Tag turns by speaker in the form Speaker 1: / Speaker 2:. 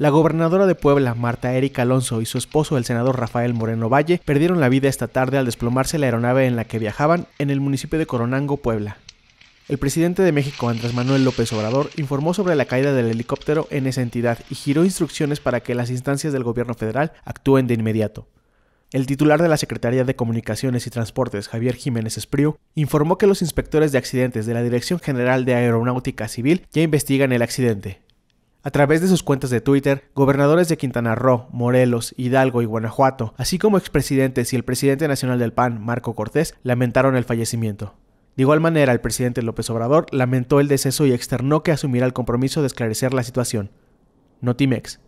Speaker 1: La gobernadora de Puebla, Marta Erika Alonso, y su esposo, el senador Rafael Moreno Valle, perdieron la vida esta tarde al desplomarse la aeronave en la que viajaban en el municipio de Coronango, Puebla. El presidente de México, Andrés Manuel López Obrador, informó sobre la caída del helicóptero en esa entidad y giró instrucciones para que las instancias del gobierno federal actúen de inmediato. El titular de la Secretaría de Comunicaciones y Transportes, Javier Jiménez Espriu, informó que los inspectores de accidentes de la Dirección General de Aeronáutica Civil ya investigan el accidente. A través de sus cuentas de Twitter, gobernadores de Quintana Roo, Morelos, Hidalgo y Guanajuato, así como expresidentes y el presidente nacional del PAN, Marco Cortés, lamentaron el fallecimiento. De igual manera, el presidente López Obrador lamentó el deceso y externó que asumirá el compromiso de esclarecer la situación. Notimex,